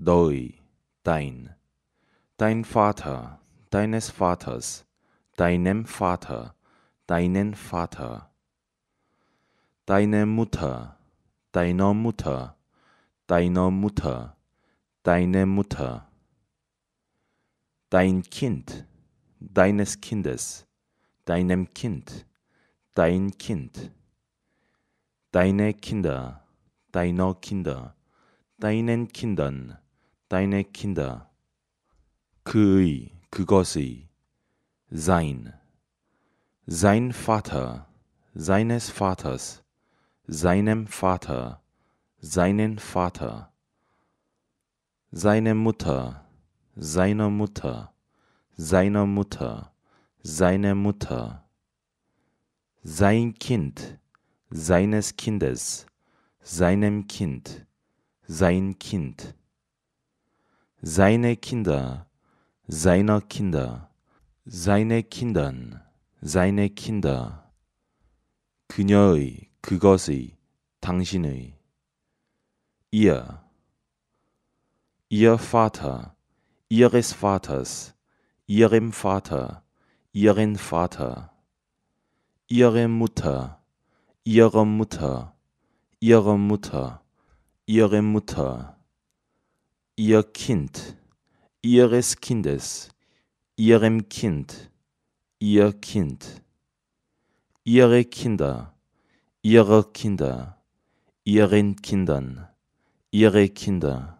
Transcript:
doi, dein, dein Vater, deines Vaters, deinem Vater, deinen Vater, deine Mutter, deiner Mutter, deiner Mutter, deine Mutter, dein Kind, deines Kindes, deinem Kind, dein Kind, deine Kinder, deiner Kinder, deinen Kindern, deine Kinder. 그의, 그것의, sein. Sein Vater, seines Vaters, seinem Vater, seinen Vater. Seine Mutter, seiner Mutter, seiner Mutter, seine Mutter. Sein Kind, seines Kindes, seinem Kind, sein Kind seine Kinder, seiner Kinder, seine Kindern, seine Kinder. 그녀의, 그것의, 당신의. Ihr, ihr Vater, ihres Vaters, ihrem Vater, ihren Vater, ihre Mutter, ihre Mutter, ihre Mutter, ihre Mutter ihr Kind, ihres Kindes, ihrem Kind, ihr Kind, ihre Kinder, ihrer Kinder, ihren Kindern, ihre Kinder.